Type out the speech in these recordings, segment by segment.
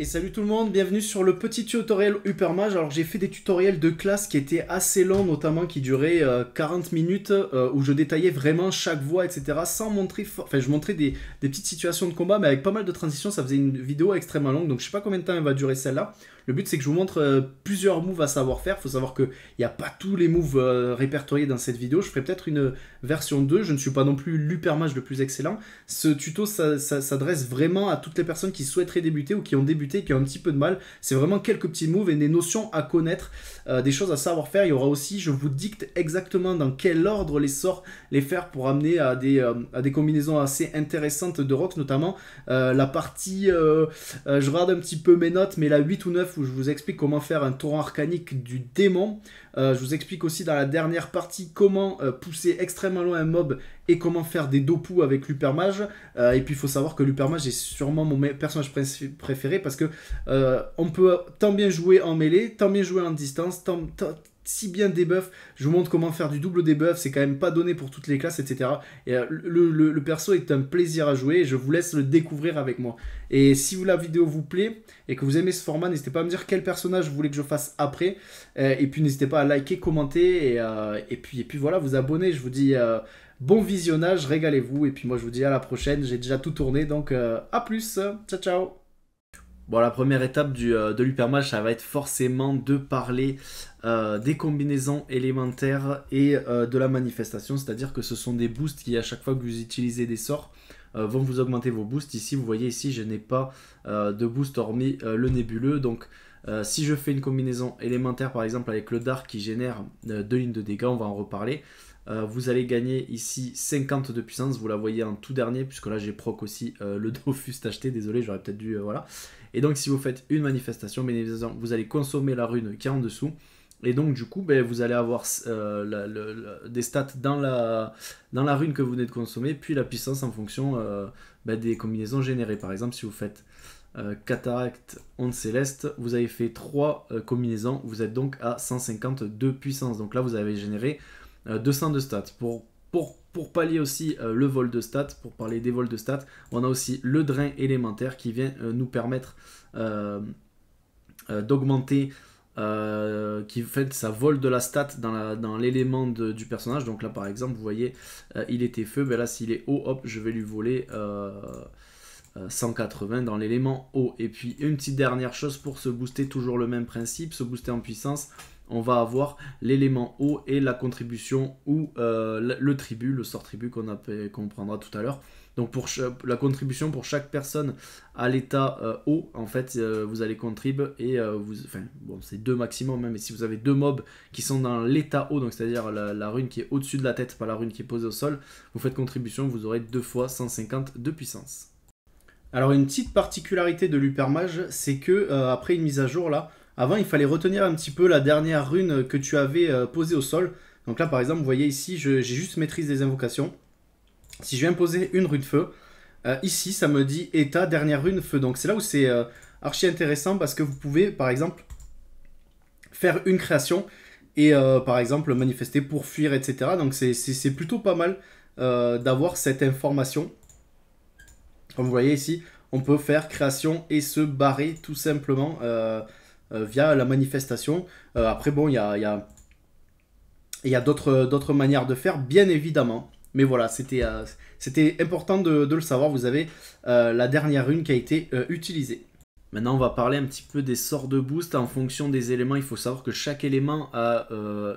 Et salut tout le monde, bienvenue sur le petit tutoriel Upermage. Alors j'ai fait des tutoriels de classe qui étaient assez lents, notamment qui duraient 40 euh, minutes, euh, où je détaillais vraiment chaque voix, etc. Sans montrer, enfin je montrais des, petites situations de combat, mais avec pas mal de transitions, ça faisait une vidéo extrêmement longue, donc je sais pas combien de temps elle va durer celle-là. Le but c'est que je vous montre euh, plusieurs moves à savoir faire. Faut savoir qu'il n'y a pas tous les moves répertoriés dans cette vidéo. Je ferai peut-être une version 2. Je ne suis pas non plus l'Upermage le plus excellent. Ce tuto s'adresse vraiment à toutes les personnes qui souhaiteraient débuter ou qui ont débuté qui a un petit peu de mal. C'est vraiment quelques petits moves et des notions à connaître euh, des choses à savoir faire. Il y aura aussi, je vous dicte exactement dans quel ordre les sorts les faire pour amener à des, euh, des combinaisons assez intéressantes de rocks, notamment euh, la partie, je regarde un petit peu mes notes, mais la 8 ou 9 où je vous explique comment faire un torrent arcanique du démon. je vous explique aussi dans la dernière partie comment pousser extrêmement loin un mob et comment faire des dopous avec l'Upermage. et puis il faut savoir que l'Upermage est sûrement mon personnage préféré parce que on peut tant bien jouer en mêlée, tant bien jouer en distance, si bien debuff. Je vous montre comment faire du double debuff. C'est quand même pas donné pour toutes les classes, etc. Et euh, le, perso est un plaisir à jouer. je vous laisse le découvrir avec moi. Et si la vidéo vous plaît et que vous aimez ce format, n'hésitez pas à me dire quel personnage vous voulez que je fasse après. Euh, et puis n'hésitez pas à liker, commenter. Euh, et, puis, et puis voilà, vous abonner. Je vous dis bon visionnage, régalez-vous. Et puis moi, je vous dis à la prochaine. J'ai déjà tout tourné. Donc à plus. Ciao, ciao. Bon, la première étape euh, de l'hypermatch, ça va être forcément de parler euh, des combinaisons élémentaires et euh, de la manifestation, c'est-à-dire que ce sont des boosts qui, à chaque fois que vous utilisez des sorts, vont vous augmenter vos boosts. Ici, vous voyez, ici, je n'ai pas de boost hormis le nébuleux, donc si je fais une combinaison élémentaire par exemple avec le Dark qui génère deux lignes de dégâts, on va en reparler. Euh, vous allez gagner ici 50 de puissance, vous la voyez en tout dernier, puisque là j'ai proc aussi euh, le Dofus acheté, désolé, j'aurais peut-être dû... Euh, voilà. Et donc si vous faites une manifestation, vous allez consommer la rune qui est en dessous. Et donc du coup, ben, vous allez avoir des stats dans la, dans la rune que vous venez de consommer, puis la puissance en fonction ben, des combinaisons générées. Par exemple, si vous faites Cataract, cataracte, onde céleste, vous avez fait 3 combinaisons, vous êtes donc à 150 de puissance. Donc là, vous avez généré euh, de de stats. Pour, pour, pour pallier aussi euh, le vol de stats, pour parler des vols de stats, on a aussi le drain élémentaire qui vient euh, nous permettre d'augmenter qui fait ça vole de la stat dans l'élément du personnage. Donc là par exemple vous voyez il était feu, mais ben là s'il est haut, hop je vais lui voler 180 dans l'élément haut. Et puis une petite dernière chose pour se booster, toujours le même principe, se booster en puissance, on va avoir l'élément haut et la contribution ou euh, le tribut, le sort tribut qu'on prendra tout à l'heure. Donc pour la contribution pour chaque personne à l'état haut, euh, en fait, euh, vous allez contribuer et vous... Enfin, bon, c'est deux maximum, même, hein, mais si vous avez deux mobs qui sont dans l'état haut, donc c'est-à-dire la, rune qui est au-dessus de la tête, pas la rune qui est posée au sol, vous faites contribution, vous aurez deux fois 150 de puissance. Alors une petite particularité de l'Upermage, c'est que après une mise à jour là, avant, il fallait retenir un petit peu la dernière rune que tu avais euh, posée au sol. Donc là, par exemple, vous voyez ici, j'ai juste maîtrise des invocations. Si je viens poser une rune feu, euh, ici, ça me dit état, dernière rune feu. Donc c'est là où c'est euh, archi intéressant parce que vous pouvez, par exemple, faire une création et, par exemple, manifester pour fuir, etc. Donc c'est plutôt pas mal d'avoir cette information. Comme vous voyez ici, on peut faire création et se barrer tout simplement. Euh, via la manifestation. Euh, après, bon, il y a, d'autres manières de faire, bien évidemment. Mais voilà, c'était euh, important de, le savoir. Vous avez la dernière rune qui a été utilisée. Maintenant, on va parler un petit peu des sorts de boost. En fonction des éléments, il faut savoir que chaque élément a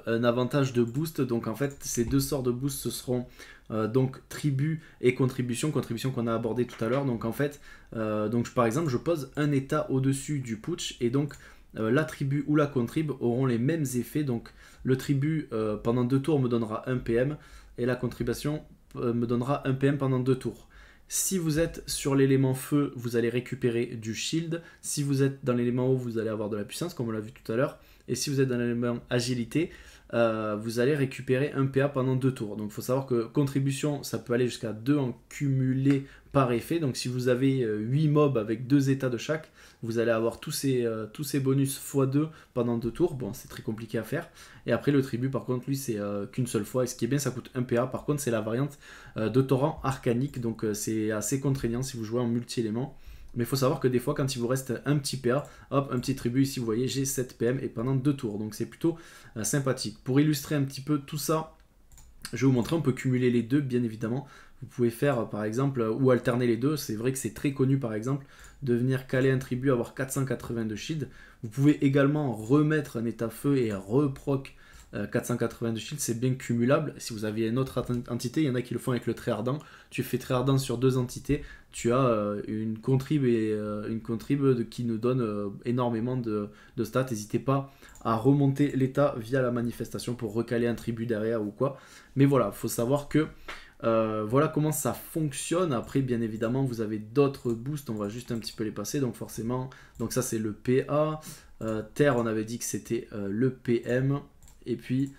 un avantage de boost. Donc, en fait, ces deux sorts de boost, ce seront donc tribut et contribution. Contribution qu'on a abordé tout à l'heure. Donc, en fait, par exemple, je pose un état au-dessus du putsch. Et donc, euh, la tribu ou la contrib auront les mêmes effets. Donc le tribut euh, pendant deux tours me donnera 1 PM et la contribution euh, me donnera 1 PM pendant deux tours. Si vous êtes sur l'élément feu, vous allez récupérer du shield. Si vous êtes dans l'élément eau, vous allez avoir de la puissance, comme on l'a vu tout à l'heure. Et si vous êtes dans l'élément agilité, euh, vous allez récupérer un PA pendant deux tours. Donc il faut savoir que contribution, ça peut aller jusqu'à 2 en cumulé par effet. Donc si vous avez 8 euh, mobs avec 2 états de chaque, vous allez avoir tous ces, euh, tous ces bonus x2 pendant deux tours. Bon, c'est très compliqué à faire. Et après le tribut, par contre, lui, c'est qu'une seule fois. Et ce qui est bien, ça coûte 1 PA. Par contre, c'est la variante de torrent arcanique. Donc c'est assez contraignant si vous jouez en multi-éléments. Mais il faut savoir que des fois, quand il vous reste un petit PA, hop, un petit tribut ici, vous voyez, j'ai 7 PM et pendant deux tours. Donc c'est plutôt euh, sympathique. Pour illustrer un petit peu tout ça, je vais vous montrer, on peut cumuler les deux, bien évidemment. Vous pouvez faire, euh, par exemple, euh, ou alterner les deux. C'est vrai que c'est très connu, par exemple, de venir caler un tribut, avoir 482 shield. Vous pouvez également remettre un état feu et reproc 480 de shield, c'est bien cumulable. Si vous avez une autre entité, il y en a qui le font avec le très ardent. Tu fais très ardent sur deux entités, tu as euh, une contrib, et, euh, une contrib qui nous donne euh, énormément de, stats. N'hésitez pas à remonter l'état via la manifestation pour recaler un tribut derrière ou quoi. Mais voilà, il faut savoir que voilà comment ça fonctionne. Après, bien évidemment, vous avez d'autres boosts. On va juste un petit peu les passer. Donc forcément, donc ça c'est le PA. Terre, on avait dit que c'était le PM. Et puis,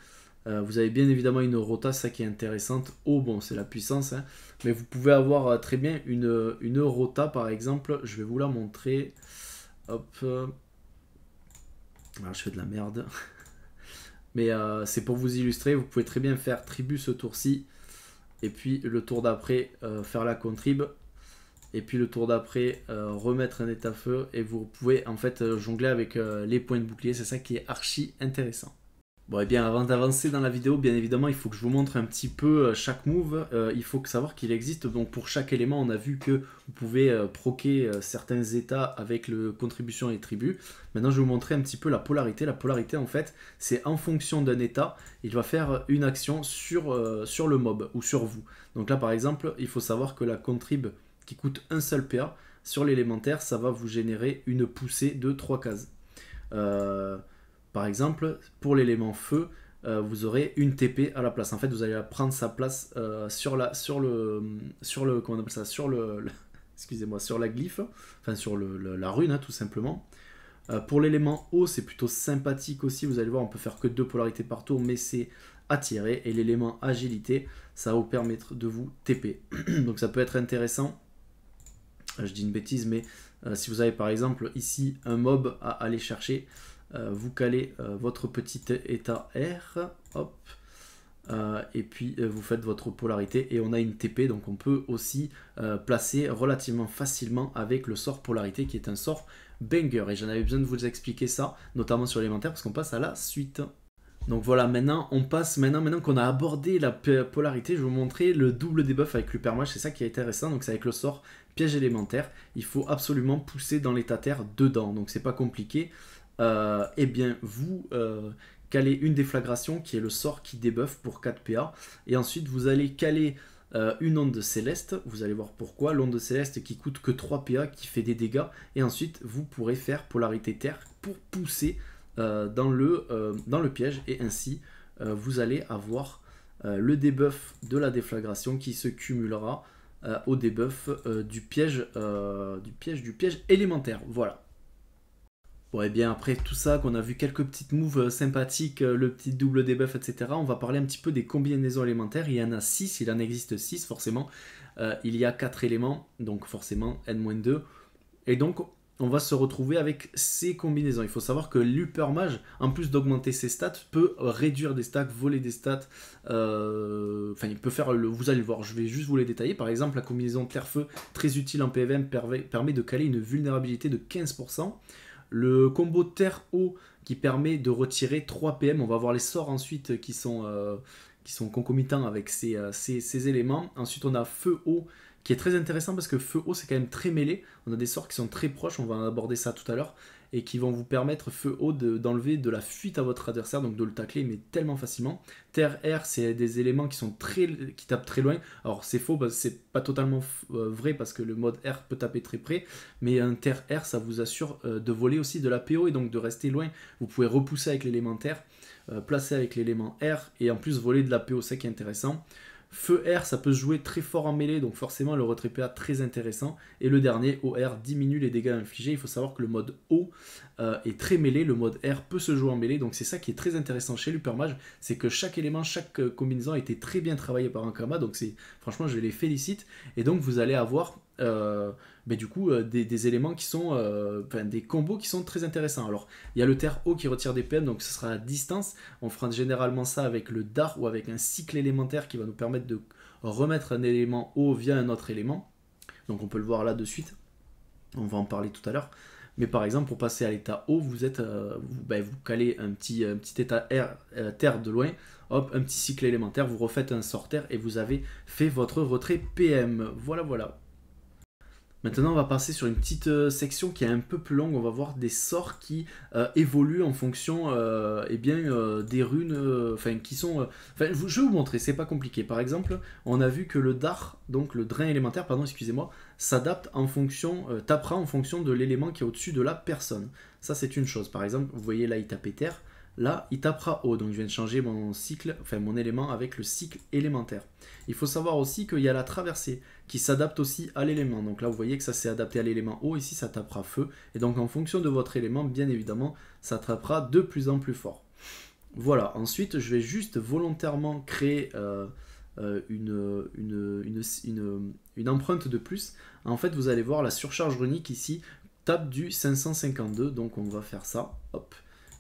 euh, vous avez bien évidemment une rota, ça qui est intéressante. Oh bon, c'est la puissance. Hein. Mais vous pouvez avoir euh, très bien une, une rota, par exemple. Je vais vous la montrer. Hop. Alors, je fais de la merde. Mais euh, c'est pour vous illustrer. Vous pouvez très bien faire tribu ce tour-ci. Et puis, le tour d'après, faire la contrib. Et puis, le tour d'après, remettre un état feu. Et vous pouvez, en fait, jongler avec les points de bouclier. C'est ça qui est archi intéressant. Bon, et eh bien, avant d'avancer dans la vidéo, bien évidemment, il faut que je vous montre un petit peu euh, chaque move. Euh, il faut savoir qu'il existe, donc pour chaque élément, on a vu que vous pouvez euh, proquer certains états avec le contribution et tribus. Maintenant, je vais vous montrer un petit peu la polarité. La polarité, en fait, c'est en fonction d'un état, il va faire une action sur, sur le mob ou sur vous. Donc là, par exemple, il faut savoir que la contrib qui coûte un seul PA, sur l'élémentaire, ça va vous générer une poussée de 3 cases. Euh... Par exemple, pour l'élément feu, euh, vous aurez une TP à la place. En fait, vous allez prendre sa place euh, sur la sur le sur le comment ça sur le, excusez-moi sur la glyphe, enfin sur le, la rune hein, tout simplement. Euh, pour l'élément eau, c'est plutôt sympathique aussi. Vous allez voir, on peut faire que deux polarités par tour, mais c'est attiré. Et l'élément agilité, ça va vous permettre de vous TP. Donc ça peut être intéressant. Je dis une bêtise, mais si vous avez par exemple ici un mob à aller chercher, euh, vous calez euh, votre petit état R, hop, euh, et puis vous faites votre polarité et on a une TP donc on peut aussi placer relativement facilement avec le sort polarité qui est un sort banger et j'en avais besoin de vous expliquer ça notamment sur l'élémentaire parce qu'on passe à la suite donc voilà maintenant on passe maintenant maintenant qu'on a abordé la polarité je vais vous montrer le double debuff avec le permage, c'est ça qui est intéressant donc c'est avec le sort piège élémentaire il faut absolument pousser dans l'état terre dedans donc c'est pas compliqué et euh, eh bien vous euh, calez une déflagration qui est le sort qui débuffe pour 4 PA, et ensuite vous allez caler euh, une onde céleste, vous allez voir pourquoi, l'onde céleste qui coûte que 3 PA, qui fait des dégâts, et ensuite vous pourrez faire polarité terre pour pousser dans, le, dans le piège, et ainsi vous allez avoir le débuff de la déflagration qui se cumulera au débuff du piège du piège du piège élémentaire. Voilà. Bon, bien après tout ça, qu'on a vu quelques petites moves euh, sympathiques, euh, le petit double debuff, etc., on va parler un petit peu des combinaisons élémentaires. Il y en a 6, il en existe 6 forcément. Euh, il y a 4 éléments, donc forcément N-2. Et donc on va se retrouver avec ces combinaisons. Il faut savoir que l'Upper Mage, en plus d'augmenter ses stats, peut réduire des stats voler des stats. Enfin, il peut faire le. Vous allez voir, je vais juste vous les détailler. Par exemple, la combinaison Terre-Feu, très utile en PvM, permet de caler une vulnérabilité de 15%. Le combo terre-eau qui permet de retirer 3 PM. On va voir les sorts ensuite qui sont, euh, qui sont concomitants avec ces, euh, éléments. Ensuite, on a feu-eau qui est très intéressant parce que feu-eau, c'est quand même très mêlé. On a des sorts qui sont très proches, on va aborder ça tout à l'heure et qui vont vous permettre feu haut d'enlever de, la fuite à votre adversaire, donc de le tacler mais tellement facilement. Terre R c'est des éléments qui sont très qui tapent très loin. Alors c'est faux, c'est pas totalement euh, vrai parce que le mode R peut taper très près, mais un terre R ça vous assure euh, de voler aussi de la PO et donc de rester loin. Vous pouvez repousser avec l'élément l'élémentaire, euh, placer avec l'élément R. et en plus voler de la PO, c'est qui est intéressant feu R, ça peut se jouer très fort en mêlée, donc forcément le retrait PA très intéressant. Et le dernier, OR, diminue les dégâts infligés. Il faut savoir que le mode O euh, est très mêlé, le mode R peut se jouer en mêlée, donc c'est ça qui est très intéressant chez l'Upermage, c'est que chaque élément, chaque euh, combinaison a été très bien travaillé par Ankama, donc franchement je les félicite. Et donc vous allez avoir euh, du coup, euh, des, éléments qui sont. Euh, des combos qui sont très intéressants. Alors, il y a le terre haut qui retire des PM, donc ce sera à distance. On fera généralement ça avec le dard ou avec un cycle élémentaire qui va nous permettre de remettre un élément haut via un autre élément. Donc, on peut le voir là de suite. On va en parler tout à l'heure. Mais par exemple, pour passer à l'état haut, vous êtes, ben, vous, calez un petit, petit état terre de loin, hop, un petit cycle élémentaire, vous refaites un sort terre et vous avez fait votre retrait PM. Voilà, voilà. Maintenant, on va passer sur une petite euh, section qui est un peu plus longue. On va voir des sorts qui euh, évoluent en fonction euh, eh bien, des runes. Enfin, qui sont. je vais vous montrer, c'est pas compliqué. Par exemple, on a vu que le dar, donc le drain élémentaire, pardon, excusez-moi, s'adapte en fonction, tapera en fonction de l'élément qui est au-dessus de la personne. Ça, c'est une chose. Par exemple, vous voyez là, il tape terre. Là, il tapera haut, donc je viens de changer mon cycle, enfin mon élément avec le cycle élémentaire. Il faut savoir aussi qu'il y a la traversée qui s'adapte aussi à l'élément. Donc là, vous voyez que ça s'est adapté à l'élément haut, ici ça tapera feu. Et donc en fonction de votre élément, bien évidemment, ça tapera de plus en plus fort. Voilà, ensuite je vais juste volontairement créer euh, euh, une, une empreinte de plus. En fait, vous allez voir la surcharge runique ici tape du 552, donc on va faire ça, hop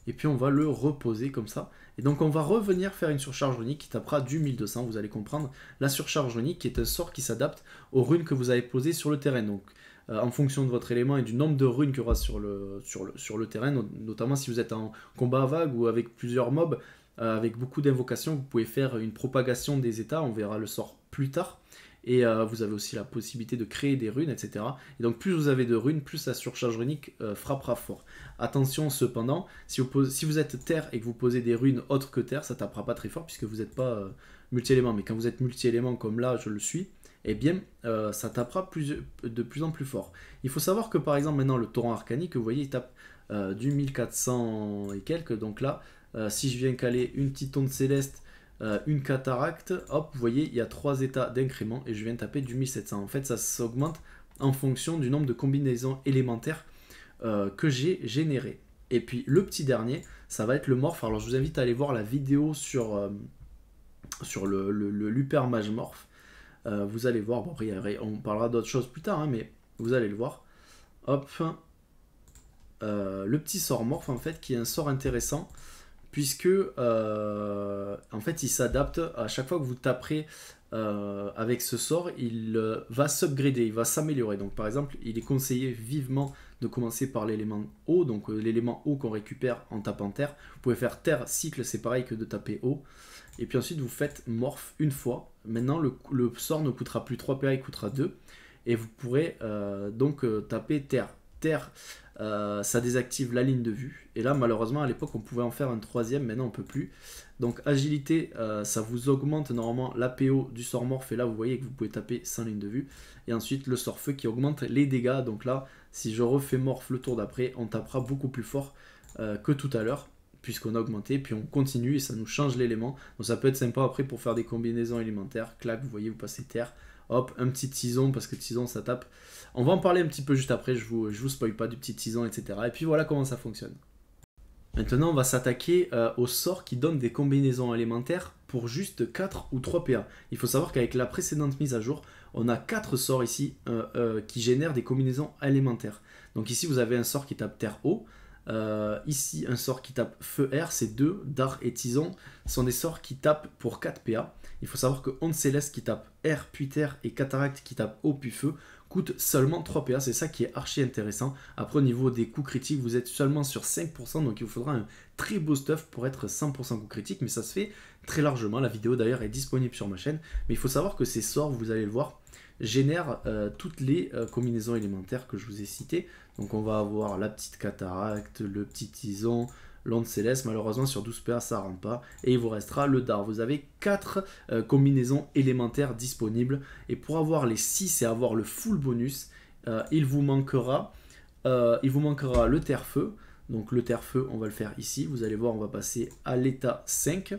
et puis on va le reposer comme ça. Et donc on va revenir faire une surcharge unique qui tapera du 1200, vous allez comprendre. La surcharge unique qui est un sort qui s'adapte aux runes que vous avez posées sur le terrain. Donc euh, en fonction de votre élément et du nombre de runes qu'il y aura sur le, sur, le, sur le terrain, notamment si vous êtes en combat à vague ou avec plusieurs mobs, euh, avec beaucoup d'invocations, vous pouvez faire une propagation des états, on verra le sort plus tard et euh, vous avez aussi la possibilité de créer des runes, etc. Et donc plus vous avez de runes, plus la surcharge runique euh, frappera fort. Attention cependant, si vous, êtes terre et que vous posez des runes autres que terre, ça tapera pas très fort puisque vous n'êtes pas euh, multi-élément. Mais quand vous êtes multi-élément comme là, je le suis, eh bien ça tapera de plus en plus fort. Il faut savoir que par exemple maintenant le torrent arcanique, vous voyez, il tape du 1400 et quelques, donc là, si je viens caler une petite onde céleste, euh, une cataracte, hop, vous voyez, il y a trois états d'incrément et je viens taper du 1700. En fait, ça s'augmente en fonction du nombre de combinaisons élémentaires euh, que j'ai générées. Et puis le petit dernier, ça va être le morph. Alors je vous invite à aller voir la vidéo sur, euh, le, Morph. vous allez voir, on parlera d'autres choses plus tard, hein, mais vous allez le voir. Hop, le petit sort morph en fait qui est un sort intéressant puisque euh, en fait il s'adapte à chaque fois que vous taperez euh, avec ce sort, il euh, va s'upgrader, il va s'améliorer. Donc par exemple, il est conseillé vivement de commencer par l'élément eau, donc l'élément eau qu'on récupère en tapant terre. Vous pouvez faire terre, cycle, c'est pareil que de taper eau. Et puis ensuite, vous faites morph une fois. Maintenant, le, le sort ne coûtera plus 3 PA, il coûtera 2. Et vous pourrez donc taper terre. Euh, ça désactive la ligne de vue. Et là, malheureusement, à l'époque, on pouvait en faire un troisième, maintenant on peut plus. Donc agilité, euh, ça vous augmente normalement l'APO du sort morph, et là vous voyez que vous pouvez taper sans ligne de vue. Et ensuite le sort feu qui augmente les dégâts, donc là, si je refais morph le tour d'après, on tapera beaucoup plus fort euh, que tout à l'heure puisqu'on a augmenté, puis on continue et ça nous change l'élément. Donc ça peut être sympa après pour faire des combinaisons élémentaires. claque vous voyez, vous passez terre, Hop, un petit tison, parce que tison ça tape. On va en parler un petit peu juste après, je vous, je vous spoil pas du petit tison, etc. Et puis voilà comment ça fonctionne. Maintenant, on va s'attaquer euh, aux sorts qui donnent des combinaisons élémentaires pour juste 4 ou 3 PA. Il faut savoir qu'avec la précédente mise à jour, on a 4 sorts ici euh, euh, qui génèrent des combinaisons élémentaires. Donc ici, vous avez un sort qui tape terre eau. ici, un sort qui tape feu air. c'est deux, dar et tison, sont des sorts qui tapent pour 4 PA. Il faut savoir que Onde qui tape air puis Terre et Cataracte qui tape Eau puis Feu coûte seulement 3 PA, c'est ça qui est archi intéressant. Après au niveau des coups critiques, vous êtes seulement sur 5%, donc il vous faudra un très beau stuff pour être 100% coup critique, mais ça se fait très largement. La vidéo d'ailleurs est disponible sur ma chaîne, mais il faut savoir que ces sorts, vous allez le voir, génèrent euh, toutes les euh, combinaisons élémentaires que je vous ai citées. Donc on va avoir la petite cataracte, le petit tison, l'onde céleste, malheureusement sur 12 PA ça rentre pas, et il vous restera le dar. Vous avez 4 euh, combinaisons élémentaires disponibles, et pour avoir les 6 et avoir le full bonus, euh, il, vous manquera, euh, il vous manquera le terre-feu, donc le terre-feu on va le faire ici, vous allez voir on va passer à l'état 5,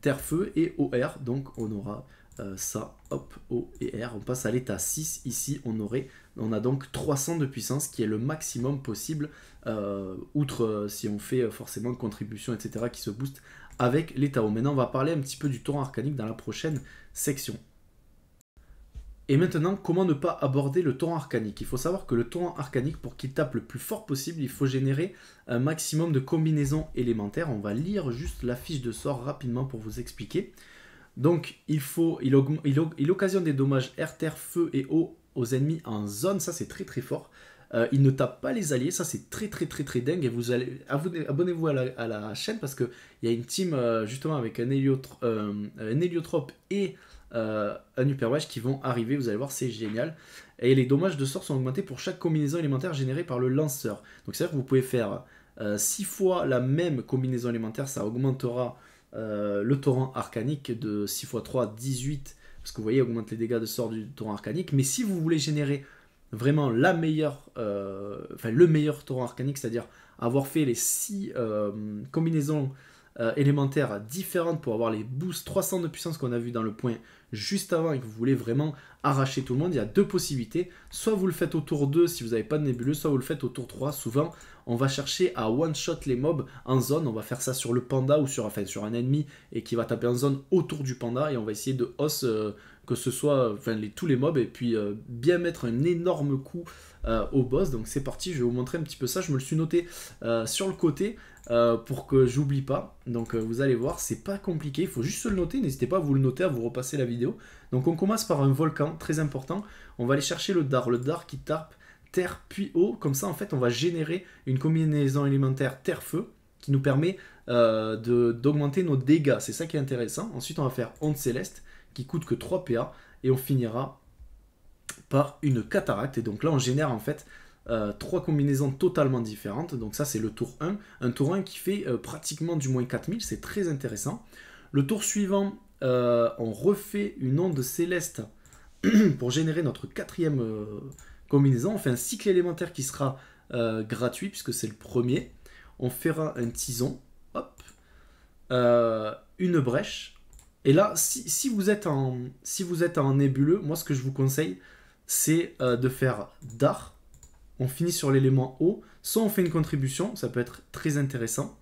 terre-feu et OR, donc on aura euh, ça, hop, O et R. On passe à l'état 6. Ici, on aurait, on a donc 300 de puissance qui est le maximum possible, euh, outre euh, si on fait forcément contribution, etc., qui se booste avec l'état O. Maintenant, on va parler un petit peu du torrent arcanique dans la prochaine section. Et maintenant, comment ne pas aborder le torrent arcanique Il faut savoir que le torrent arcanique, pour qu'il tape le plus fort possible, il faut générer un maximum de combinaisons élémentaires. On va lire juste la fiche de sort rapidement pour vous expliquer. Donc, il, faut, il, augmente, il, occasionne des dommages air, terre, feu et eau aux ennemis en zone. Ça, c'est très très fort. Euh, il ne tape pas les alliés, ça c'est très très très très dingue. Et vous allez abonnez-vous à, la, chaîne parce qu'il y a une team euh, justement avec un, héliotrope, euh, et un Hyperwash qui vont arriver. Vous allez voir, c'est génial. Et les dommages de sort sont augmentés pour chaque combinaison élémentaire générée par le lanceur. Donc c'est à dire que vous pouvez faire 6 fois la même combinaison élémentaire, ça augmentera euh, le torrent arcanique de 6 x 3, 18, parce que vous voyez, augmente les dégâts de sort du torrent arcanique. Mais si vous voulez générer vraiment la meilleure, euh, enfin, le meilleur torrent arcanique, c'est-à-dire avoir fait les 6 euh, combinaisons élémentaires différentes pour avoir les boosts 300 de puissance qu'on a vu dans le point juste avant et que vous voulez vraiment arracher tout le monde, il y a deux possibilités. Soit vous le faites au tour 2 si vous n'avez pas de nébuleux, soit vous le faites au tour 3. Souvent, on va chercher à one-shot les mobs en zone. On va faire ça sur le panda ou sur, sur un ennemi et qui va taper en zone autour du panda. Et on va essayer de hausse euh, que ce soit tous les mobs et puis euh, bien mettre un énorme coup euh, au boss. Donc c'est parti, je vais vous montrer un petit peu ça. Je me le suis noté sur le côté. Euh, pour que j'oublie pas. Donc euh, vous allez voir, c'est pas compliqué, il faut juste se le noter, n'hésitez pas à vous le noter, à vous repasser la vidéo. Donc on commence par un volcan, très important. On va aller chercher le dar, le dar qui tarpe terre puis eau, comme ça en fait on va générer une combinaison élémentaire terre-feu qui nous permet euh, d'augmenter nos dégâts, c'est ça qui est intéressant. Ensuite on va faire onde céleste qui coûte que 3 PA et on finira par une cataracte et donc là on génère en fait euh, trois combinaisons totalement différentes. Donc ça, c'est le tour 1. Un tour 1 qui fait euh, pratiquement du moins 4000, c'est très intéressant. Le tour suivant, euh, on refait une onde céleste pour générer notre quatrième combinaison. On fait un cycle élémentaire qui sera gratuit puisque c'est le premier. On fera un tison, une brèche. Et là, si, vous êtes en, si vous êtes en nébuleux, moi ce que je vous conseille, c'est de faire d'art on finit sur l'élément haut. soit on fait une contribution, ça peut être très intéressant.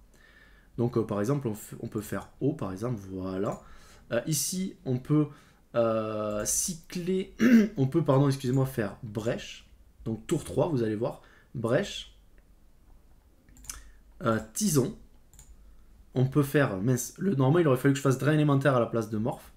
Donc euh, par exemple, on, peut faire O, par exemple, voilà. Euh, ici, on peut euh, cycler, on peut, pardon, excusez-moi, faire brèche. Donc tour 3, vous allez voir, brèche, tison. On peut faire, mince, le normal, il aurait fallu que je fasse drain élémentaire à la place de morph.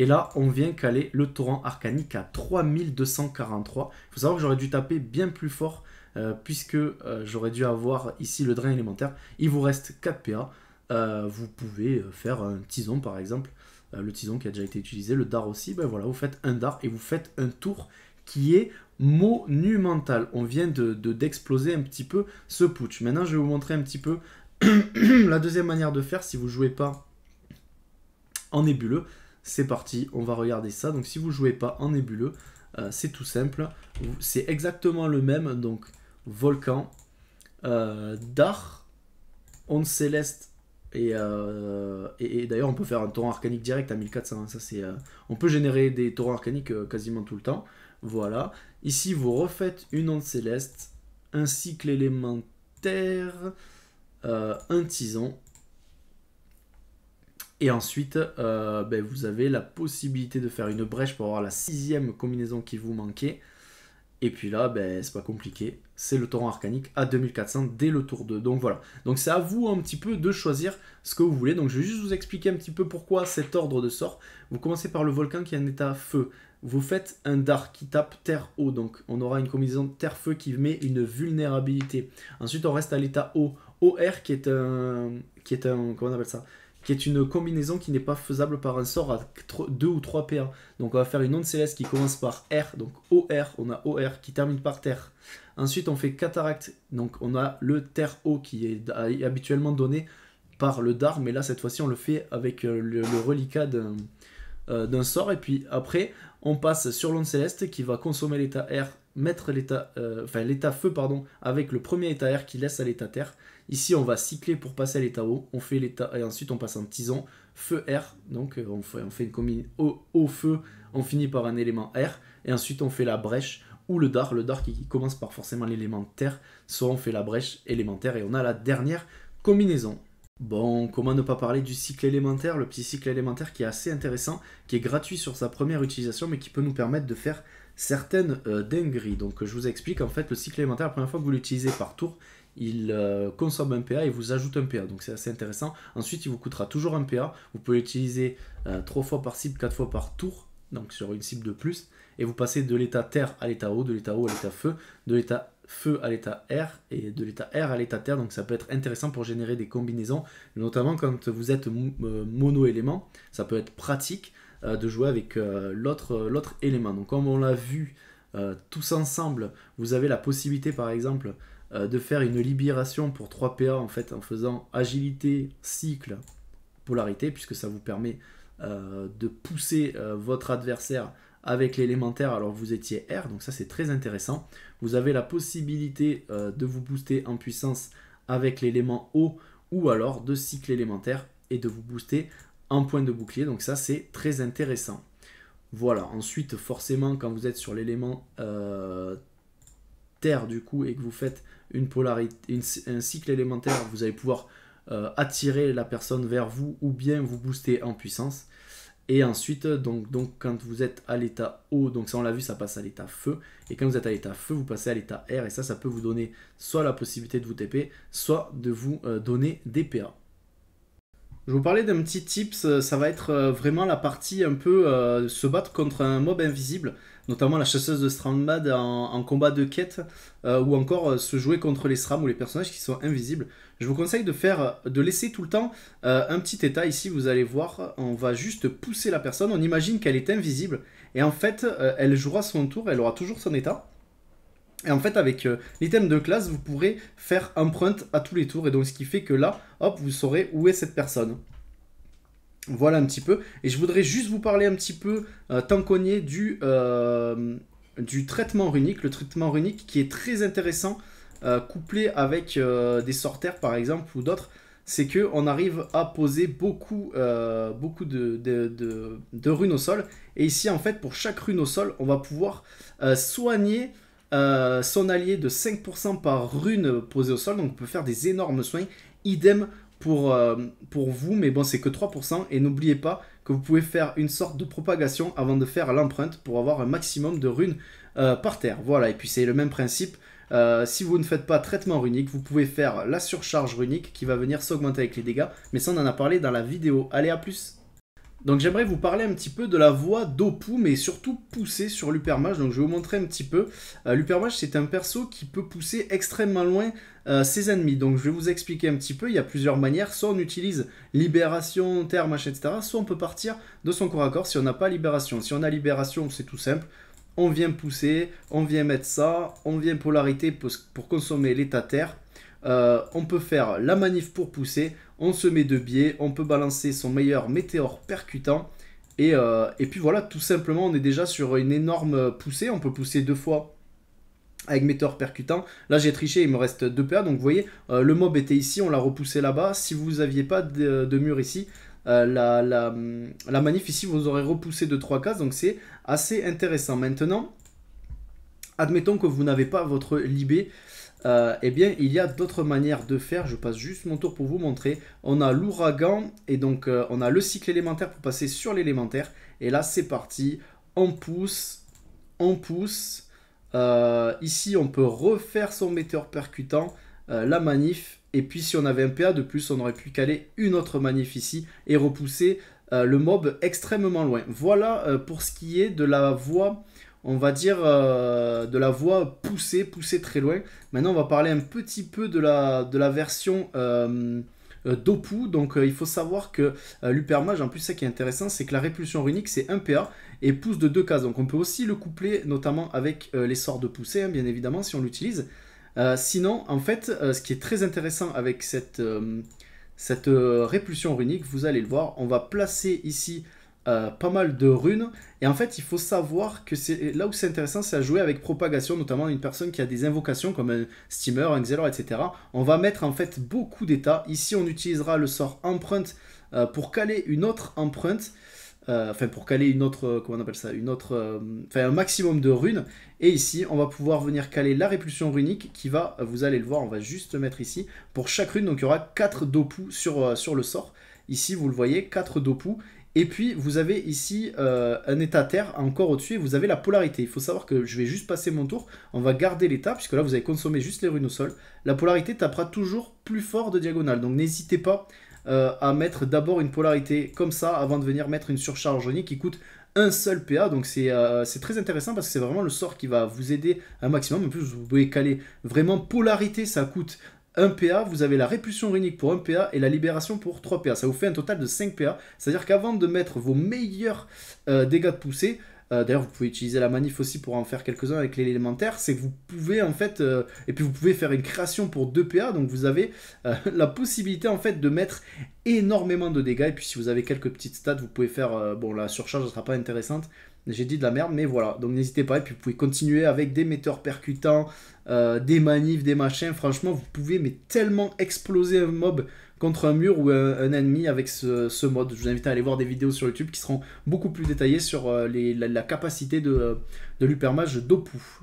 Et là, on vient caler le torrent arcanique à 3243. Il faut savoir que j'aurais dû taper bien plus fort euh, puisque euh, j'aurais dû avoir ici le drain élémentaire. Il vous reste 4 PA. Euh, vous pouvez faire un tison par exemple. le tison qui a déjà été utilisé, le dar aussi. Ben voilà, vous faites un dar et vous faites un tour qui est monumental. On vient d'exploser un petit peu ce putsch. Maintenant, je vais vous montrer un petit peu la deuxième manière de faire si vous ne jouez pas en nébuleux, c'est parti, on va regarder ça. Donc si vous jouez pas en nébuleux, euh, c'est tout simple. C'est exactement le même, donc volcan, euh, dar, onde céleste, et, euh, d'ailleurs on peut faire un torrent arcanique direct à 1400. Hein. ça c'est, euh, on peut générer des torrents arcaniques quasiment tout le temps. Voilà. Ici vous refaites une onde céleste, un cycle élémentaire, un tison, et ensuite, euh, ben, vous avez la possibilité de faire une brèche pour avoir la sixième combinaison qui vous manquait. Et puis là, ben, c'est pas compliqué. C'est le torrent arcanique à 2400 dès le tour 2. Donc voilà. Donc c'est à vous un petit peu de choisir ce que vous voulez. Donc je vais juste vous expliquer un petit peu pourquoi cet ordre de sort. Vous commencez par le volcan qui est un état feu. Vous faites un dark qui tape terre-eau. Donc on aura une combinaison terre-feu qui met une vulnérabilité. Ensuite, on reste à l'état eau. OR qui est un. Qui est un. Comment on appelle ça qui est une combinaison qui n'est pas faisable par un sort à 2 ou 3 PA. Donc on va faire une onde céleste qui commence par R, donc OR, on a OR qui termine par Terre. Ensuite on fait cataracte, donc on a le Terre O qui est habituellement donné par le Dar, mais là cette fois-ci on le fait avec euh, le, reliquat euh, d'un sort. Et puis après on passe sur l'onde céleste qui va consommer l'état R mettre l'état euh, enfin l'état feu pardon avec le premier état air qui laisse à l'état terre. Ici on va cycler pour passer à l'état eau, on fait l'état et ensuite on passe en tison feu air donc euh, on, fait, une combine eau, feu, on finit par un élément air et ensuite on fait la brèche ou le dard, le dard qui commence par forcément l'élément terre, soit on fait la brèche élémentaire et on a la dernière combinaison. Bon, comment ne pas parler du cycle élémentaire, le petit cycle élémentaire qui est assez intéressant, qui est gratuit sur sa première utilisation, mais qui peut nous permettre de faire certaines euh, dingueries. Donc je vous explique, en fait, le cycle élémentaire, la première fois que vous l'utilisez par tour, il euh, consomme un PA et vous ajoute un PA. Donc c'est assez intéressant. Ensuite, il vous coûtera toujours un PA. Vous pouvez l'utiliser euh, trois 3 fois par cible, 4 fois par tour, donc sur une cible de plus. Et vous passez de l'état terre à l'état eau, de l'état eau à l'état feu, de l'état feu à l'état air et de l'état air à l'état terre. Donc ça peut être intéressant pour générer des combinaisons, notamment quand vous êtes euh, mono-élément. Ça peut être pratique euh, de jouer avec euh, l'autre élément. Donc comme on l'a vu tous ensemble, vous avez la possibilité par exemple de faire une libération pour 3 PA en fait en faisant agilité, cycle, polarité, puisque ça vous permet de pousser votre adversaire avec l'élémentaire, alors vous étiez R, donc ça c'est très intéressant. Vous avez la possibilité euh, de vous booster en puissance avec l'élément O, ou alors de cycle élémentaire et de vous booster en point de bouclier, donc ça c'est très intéressant. Voilà, ensuite forcément quand vous êtes sur l'élément euh, terre du coup et que vous faites une polarité, un cycle élémentaire, vous allez pouvoir euh, attirer la personne vers vous ou bien vous booster en puissance. Et ensuite, euh, donc, donc quand vous êtes à l'état eau, donc ça on l'a vu, ça passe à l'état feu. Et quand vous êtes à l'état feu, vous passez à l'état air. Et ça, ça peut vous donner soit la possibilité de vous TP, soit de vous euh, donner des PA. Je vous parlais d'un petit tips, euh, ça va être vraiment la partie un peu se battre contre un mob invisible notamment la chasseuse de Strandbad en, combat de quête, euh, ou encore euh, se jouer contre les SRAM ou les personnages qui sont invisibles. Je vous conseille de faire, euh, de laisser tout le temps un petit état ici, vous allez voir, on va juste pousser la personne, on imagine qu'elle est invisible, et en fait, elle jouera son tour, elle aura toujours son état. Et en fait, avec l'item de classe, vous pourrez faire empreinte à tous les tours, et donc ce qui fait que là, hop, vous saurez où est cette personne. Voilà un petit peu. Et je voudrais juste vous parler un petit peu, tant qu'on est, du, euh, du traitement runique. Le traitement runique qui est très intéressant, euh, couplé avec euh, des sorters par exemple ou d'autres. C'est qu'on arrive à poser beaucoup, beaucoup de, de, de, runes au sol. Et ici, en fait, pour chaque rune au sol, on va pouvoir soigner son allié de 5% par rune posée au sol. Donc on peut faire des énormes soins. Idem pour, euh, pour vous, mais bon, c'est que 3%. Et n'oubliez pas que vous pouvez faire une sorte de propagation avant de faire l'empreinte pour avoir un maximum de runes euh, par terre. Voilà, et puis c'est le même principe. Euh, si vous ne faites pas traitement runique, vous pouvez faire la surcharge runique qui va venir s'augmenter avec les dégâts, mais ça on en a parlé dans la vidéo. Allez à plus donc j'aimerais vous parler un petit peu de la voix d'Opu, mais surtout pousser sur l'Upermage. Donc je vais vous montrer un petit peu. Euh, c'est un perso qui peut pousser extrêmement loin euh, ses ennemis. Donc je vais vous expliquer un petit peu. Il y a plusieurs manières. Soit on utilise libération, terme, etc. Soit on peut partir de son corps à corps si on n'a pas libération. Si on a libération, c'est tout simple. On vient pousser, on vient mettre ça, on vient polarité pour consommer l'état terre. Euh, on peut faire la manif pour pousser, on se met de biais, on peut balancer son meilleur météore percutant. Euh, et, puis voilà, tout simplement, on est déjà sur une énorme poussée. On peut pousser deux fois avec météore percutant. Là, j'ai triché, il me reste deux PA. Donc vous voyez, euh, le mob était ici, on l'a repoussé là-bas. Si vous n'aviez pas de, mur ici, la, la, manif ici, vous aurez repoussé de trois cases. Donc c'est assez intéressant. Maintenant, admettons que vous n'avez pas votre libé. Euh, eh bien, il y a d'autres manières de faire. Je passe juste mon tour pour vous montrer. On a l'ouragan et donc euh, on a le cycle élémentaire pour passer sur l'élémentaire. Et là, c'est parti. On pousse, on pousse. Euh, ici, on peut refaire son metteur percutant, la manif. Et puis, si on avait un PA de plus, on aurait pu caler une autre manif ici et repousser le mob extrêmement loin. Voilà pour ce qui est de la voie on va dire, euh, de la voix poussée, poussée très loin. Maintenant, on va parler un petit peu de la, de la version d'opou. Euh, euh, dopu. Donc, il faut savoir que l'Upermage, en plus, ça qui est intéressant, c'est que la répulsion runique, c'est 1 PA et pousse de 2 cases. Donc, on peut aussi le coupler, notamment avec les sorts de poussée, hein, bien évidemment, si on l'utilise. sinon, en fait, ce qui est très intéressant avec cette, cette répulsion runique, vous allez le voir, on va placer ici euh, pas mal de runes. Et en fait, il faut savoir que c'est là où c'est intéressant, c'est à jouer avec propagation, notamment une personne qui a des invocations comme un steamer, un xelor, etc. On va mettre en fait beaucoup d'états. Ici, on utilisera le sort empreinte euh, pour caler une autre empreinte. Euh, enfin, pour caler une autre, comment on appelle ça, une autre, enfin un maximum de runes. Et ici, on va pouvoir venir caler la répulsion runique qui va, vous allez le voir, on va juste mettre ici. Pour chaque rune, donc il y aura 4 dopous sur, sur le sort. Ici, vous le voyez, 4 dopous et puis, vous avez ici euh, un état terre encore au-dessus et vous avez la polarité. Il faut savoir que je vais juste passer mon tour. On va garder l'état, puisque là, vous avez consommé juste les runes au sol. La polarité tapera toujours plus fort de diagonale. Donc, n'hésitez pas euh, à mettre d'abord une polarité comme ça avant de venir mettre une surcharge jaunie qui coûte un seul PA. Donc, euh, c'est très intéressant parce que c'est vraiment le sort qui va vous aider un maximum. En plus, vous pouvez caler vraiment polarité. Ça coûte 1 PA, vous avez la répulsion runique pour 1 PA et la libération pour 3 PA. Ça vous fait un total de 5 PA. C'est-à-dire qu'avant de mettre vos meilleurs euh, dégâts de poussée, euh, d'ailleurs vous pouvez utiliser la manif aussi pour en faire quelques-uns avec l'élémentaire, c'est que vous pouvez en fait, euh, et puis vous pouvez faire une création pour 2 PA, donc vous avez la possibilité en fait de mettre énormément de dégâts, et puis si vous avez quelques petites stats, vous pouvez faire, bon la surcharge ne sera pas intéressante, j'ai dit de la merde, mais voilà. Donc n'hésitez pas. Et puis vous pouvez continuer avec des metteurs percutants, euh, des manifs, des machins. Franchement, vous pouvez mais tellement exploser un mob contre un mur ou un, ennemi avec ce, ce, mode. Je vous invite à aller voir des vidéos sur YouTube qui seront beaucoup plus détaillées sur euh, la, capacité de, euh, de l'Upermage d'Opou.